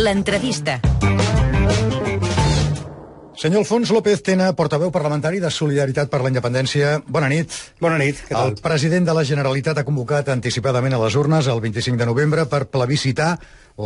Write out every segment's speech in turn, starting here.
L'entrevista. Senyor Alfons López Tena, portaveu parlamentari de Solidaritat per la Independència, bona nit. Bona nit, què tal? El president de la Generalitat ha convocat anticipadament a les urnes el 25 de novembre per plebiscitar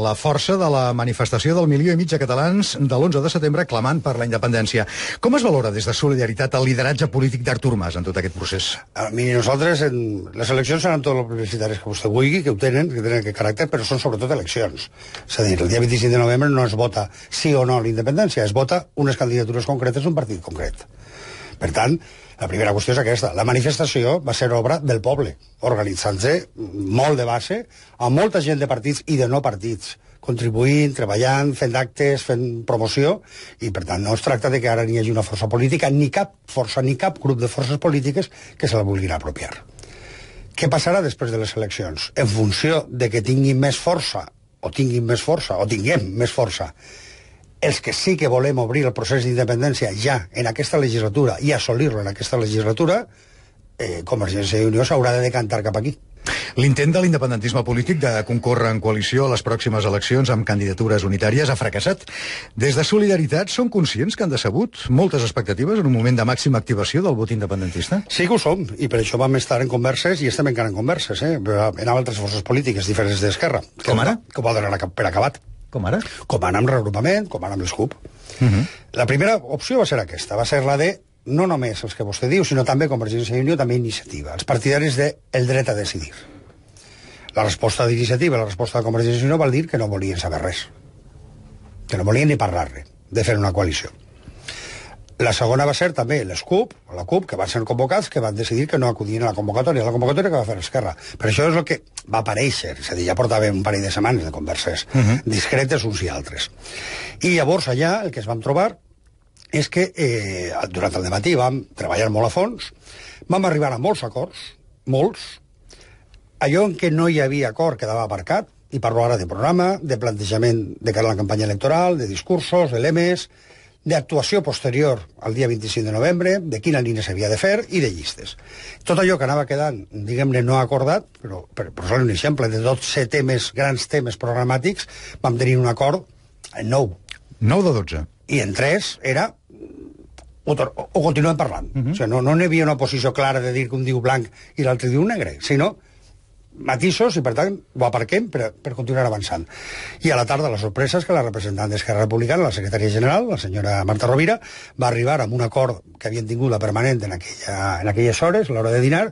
la força de la manifestació del milió i mig de catalans de l'11 de setembre clamant per la independència. Com es valora des de Solidaritat el lideratge polític d'Artur Mas en tot aquest procés? mi i nosaltres, en... les eleccions seran totes les publicitàries que vostè vulgui, que ho tenen, que tenen aquest caràcter, però són sobretot eleccions. És a dir, el dia 25 de novembre no es vota sí o no la independència, es vota unes candidatures candidatures concretes d'un partit concret. Per tant, la primera qüestió és aquesta. La manifestació va ser obra del poble, organitzant-se molt de base, amb molta gent de partits i de no partits, contribuint, treballant, fent actes, fent promoció, i per tant no es tracta de que ara n'hi hagi una força política, ni cap força, ni cap grup de forces polítiques que se la vulguin apropiar. Què passarà després de les eleccions? En funció de que tinguin més força, o tinguin més força, o tinguem més força, els que sí que volem obrir el procés d'independència ja en aquesta legislatura i assolir-lo en aquesta legislatura, eh, Convergència i Unió s'haurà de decantar cap aquí. L'intent de l'independentisme polític de concórrer en coalició a les pròximes eleccions amb candidatures unitàries ha fracassat. Des de Solidaritat són conscients que han decebut moltes expectatives en un moment de màxima activació del vot independentista? Sí que ho som, i per això vam estar en converses i estem encara en converses, eh? en altres forces polítiques diferents d'Esquerra. Com ara? Que ho va donar per acabat. Com ara? Com ara amb reagrupament, com ara amb l'escup. Uh mhm. -huh. La primera opció va ser aquesta, va ser la de no només els que vostè diu, sinó també Convergència i Unió, també Iniciativa, els partidaris de el dret a decidir. La resposta d'Iniciativa, la resposta de Convergència i Unió, vol dir que no volien saber res, que no volien ni parlar-ne, de fer una coalició. La segona va ser també les CUP, la CUP, que van ser convocats, que van decidir que no acudien a la convocatòria, a la convocatòria que va fer Esquerra. Però això és el que va aparèixer, és a dir, ja portava un parell de setmanes de converses uh mhm. -huh. discretes uns i altres. I llavors allà el que es vam trobar és que eh, durant el dematí vam treballar molt a fons, vam arribar a molts acords, molts, allò en què no hi havia acord quedava aparcat, i parlo ara de programa, de plantejament de cara a la campanya electoral, de discursos, de lemes, d'actuació posterior al dia 25 de novembre, de quina línia s'havia de fer i de llistes. Tot allò que anava quedant, diguem-ne, no acordat, però per posar un exemple, de 12 temes, grans temes programàtics, vam tenir un acord en 9. 9 de 12. I en 3 era o, o continuem parlant. Uh mhm. -huh. o sigui, no n'hi no havia una posició clara de dir que un diu blanc i l'altre diu negre, sinó matisos i, per tant, ho aparquem per, per continuar avançant. I a la tarda la sorpresa és que la representant d'Esquerra Republicana, la secretària general, la senyora Marta Rovira, va arribar amb un acord que havien tingut la permanent en, aquella, en aquelles hores, l'hora de dinar,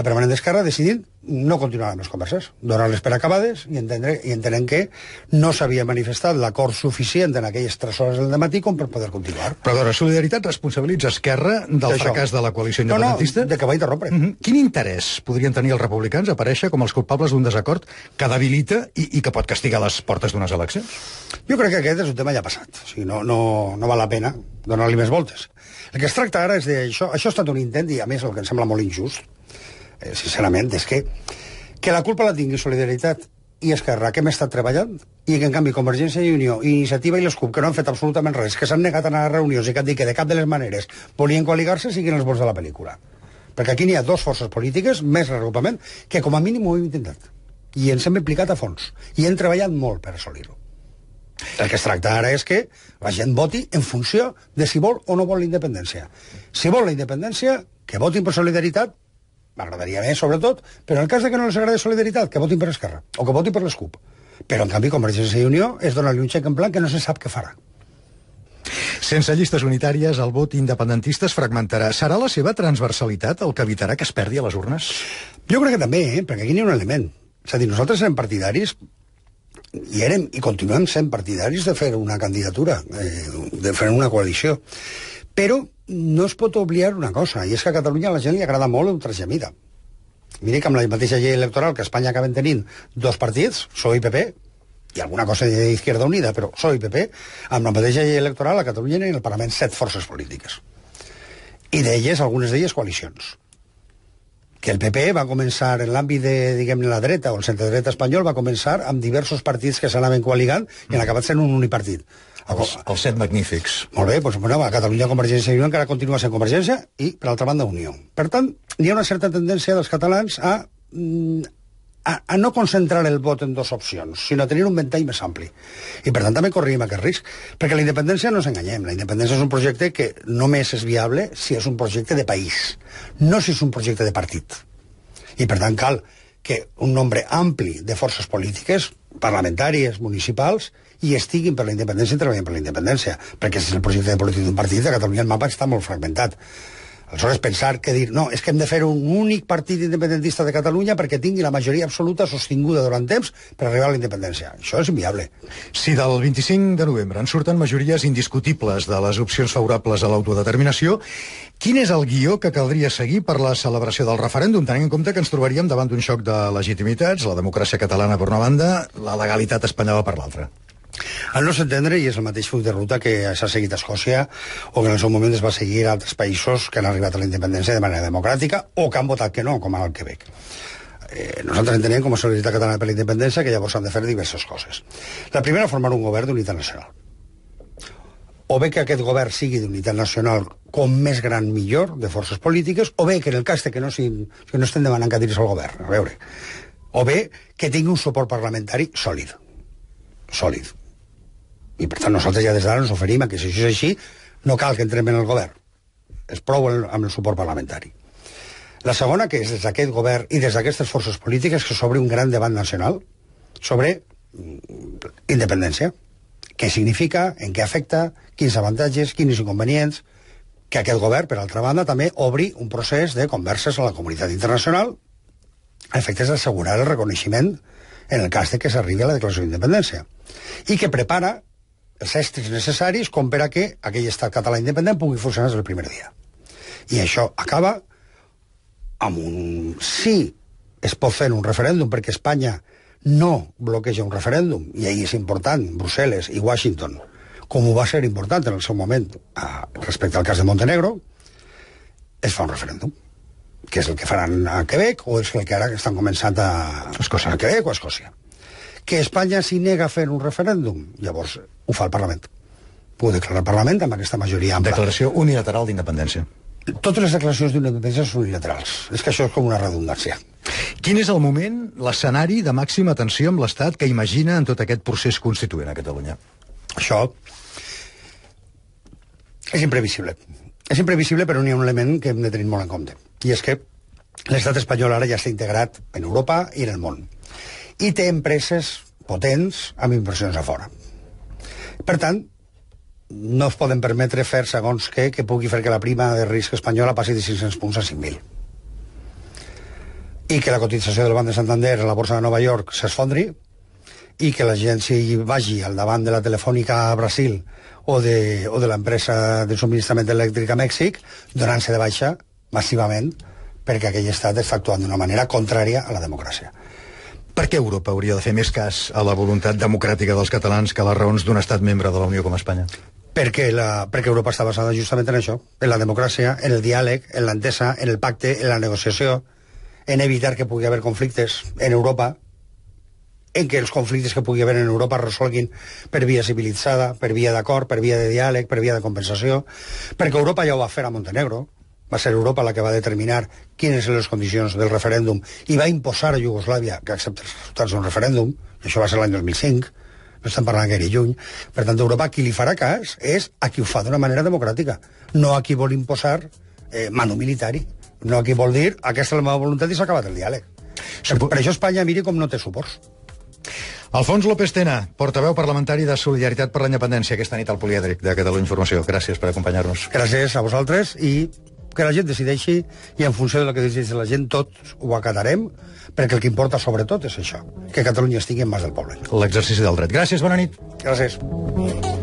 la permanent d'Esquerra ha decidit no continuar amb les converses, donar-les per acabades i, entendre, i entenem que no s'havia manifestat l'acord suficient en aquelles tres hores del matí com per poder continuar. Però veure, Solidaritat responsabilitza Esquerra del fracàs de la coalició independentista? No, no, de que va interrompre. Mm -hmm. Quin interès podrien tenir els republicans a aparèixer com els culpables d'un desacord que debilita i, i que pot castigar les portes d'unes eleccions? Jo crec que aquest és un tema ja passat. O sigui, no, no, no val la pena donar-li més voltes. El que es tracta ara és d'això. Això ha estat un intent, i a més el que em sembla molt injust, Eh, sincerament, és que que la culpa la tingui Solidaritat i Esquerra, que hem estat treballant, i que, en canvi, Convergència i Unió, i Iniciativa i les CUP, que no han fet absolutament res, que s'han negat a anar a reunions i que han dit que de cap de les maneres volien coaligar-se, siguin els vols de la pel·lícula. Perquè aquí n'hi ha dues forces polítiques, més reagrupament, que com a mínim ho hem intentat. I ens hem implicat a fons. I hem treballat molt per assolir-ho. El que es tracta ara és que la gent voti en funció de si vol o no vol la independència. Si vol la independència, que votin per solidaritat, M'agradaria més, sobretot, però en el cas de que no els agradi Solidaritat, que votin per Esquerra, o que votin per l'ESCUP. Però, en canvi, Convergència i Unió és donar-li un xec en blanc que no se sap què farà. Sense llistes unitàries, el vot independentista es fragmentarà. Serà la seva transversalitat el que evitarà que es perdi a les urnes? Jo crec que també, eh? perquè aquí n'hi ha un element. És a dir, nosaltres serem partidaris i érem i continuem sent partidaris de fer una candidatura, eh, de fer una coalició. Però no es pot oblidar una cosa, i és que a Catalunya a la gent li agrada molt l'ultra gemida. Mira que amb la mateixa llei electoral que a Espanya acaben tenint dos partits, PSOE i PP, i alguna cosa d'Izquierda Unida, però PSOE i PP, amb la mateixa llei electoral a Catalunya en el Parlament set forces polítiques. I d'elles, algunes d'elles, coalicions. Que el PP va començar en l'àmbit de, diguem la dreta o el centre dreta espanyol, va començar amb diversos partits que s'anaven coaligant i han acabat sent un unipartit. Ah, els, els set magnífics. Molt bé, doncs, bueno, a Catalunya Convergència i Unió encara continua sent Convergència i, per altra banda, Unió. Per tant, hi ha una certa tendència dels catalans a, mm, a, a no concentrar el vot en dues opcions, sinó a tenir un ventall més ampli. I, per tant, també corrim aquest risc, perquè la independència no ens enganyem. La independència és un projecte que només és viable si és un projecte de país, no si és un projecte de partit. I, per tant, cal que un nombre ampli de forces polítiques parlamentàries, municipals, i estiguin per la independència i treballin per la independència, perquè si és el projecte de polític d'un partit, a Catalunya el mapa està molt fragmentat. Aleshores, pensar que dir, no, és que hem de fer un únic partit independentista de Catalunya perquè tingui la majoria absoluta sostinguda durant temps per arribar a la independència. Això és inviable. Si del 25 de novembre en surten majories indiscutibles de les opcions favorables a l'autodeterminació, quin és el guió que caldria seguir per la celebració del referèndum, tenint en compte que ens trobaríem davant d'un xoc de legitimitats, la democràcia catalana per una banda, la legalitat espanyola per l'altra? Al nostre entendre, i és el mateix full de ruta que s'ha seguit a Escòcia o que en el seu moment es va seguir a altres països que han arribat a la independència de manera democràtica o que han votat que no, com al Quebec. Eh, nosaltres entenem com a solidaritat catalana per la independència que llavors han de fer diverses coses. La primera, formar un govern d'unitat nacional. O bé que aquest govern sigui d'unitat nacional com més gran millor de forces polítiques, o bé que en el cas de que no, si, que no estem demanant que al el govern, a veure, o bé que tingui un suport parlamentari sòlid. Sòlid i per tant nosaltres ja des d'ara ens oferim a que si això és així no cal que entrem en el govern. És prou amb el suport parlamentari. La segona, que és des d'aquest govern i des d'aquestes forces polítiques que s'obre un gran debat nacional sobre mm, independència. Què significa, en què afecta, quins avantatges, quins inconvenients, que aquest govern, per altra banda, també obri un procés de converses a la comunitat internacional a efectes d'assegurar el reconeixement en el cas de que s'arribi a la declaració d'independència. I que prepara els estris necessaris com per a que aquell estat català independent pugui funcionar des del primer dia. I això acaba amb un sí es pot fer un referèndum perquè Espanya no bloqueja un referèndum i ahir és important, Brussel·les i Washington com ho va ser important en el seu moment a, respecte al cas de Montenegro es fa un referèndum que és el que faran a Quebec o és el que ara estan començant a, Escòcia. a Quebec o a Escòcia que Espanya s'hi nega a fer un referèndum. Llavors, ho fa el Parlament. Ho declara el Parlament amb aquesta majoria ampla. Declaració unilateral d'independència. Totes les declaracions d'independència són unilaterals. És que això és com una redundància. Quin és el moment, l'escenari de màxima tensió amb l'Estat que imagina en tot aquest procés constituent a Catalunya? Això és imprevisible. És imprevisible, però n'hi ha un element que hem de tenir molt en compte. I és que l'estat espanyol ara ja està integrat en Europa i en el món i té empreses potents amb inversions a fora. Per tant, no es poden permetre fer segons què que pugui fer que la prima de risc espanyola passi de 500 punts a 5.000 i que la cotització del Banc de Santander a la Borsa de Nova York s'esfondri i que l'agència si vagi al davant de la Telefònica a Brasil o de, o de l'empresa de subministrament elèctric a Mèxic donant-se de baixa massivament perquè aquell estat està actuant d'una manera contrària a la democràcia. Per què Europa hauria de fer més cas a la voluntat democràtica dels catalans que a les raons d'un estat membre de la Unió com Espanya? Perquè, la, perquè Europa està basada justament en això, en la democràcia, en el diàleg, en l'entesa, en el pacte, en la negociació, en evitar que pugui haver conflictes en Europa, en que els conflictes que pugui haver en Europa resolguin per via civilitzada, per via d'acord, per via de diàleg, per via de compensació, perquè Europa ja ho va fer a Montenegro, va ser Europa la que va determinar quines eren les condicions del referèndum i va imposar a Iugoslàvia que acceptés els resultats d'un referèndum, això va ser l'any 2005, no estan parlant gaire lluny. Per tant, Europa qui li farà cas és a qui ho fa d'una manera democràtica, no a qui vol imposar eh, manu militari, no a qui vol dir aquesta és la meva voluntat i s'ha acabat el diàleg. Supo... Per, per això Espanya, miri com no té suports. Alfons López Tena, portaveu parlamentari de Solidaritat per la Independència, aquesta nit al Polièdric de Catalunya Informació. Gràcies per acompanyar-nos. Gràcies a vosaltres i que la gent decideixi i en funció del que decideixi la gent tots ho acatarem, perquè el que importa sobretot és això, que Catalunya estigui en mans del poble. L'exercici del dret. Gràcies, bona nit. Gràcies.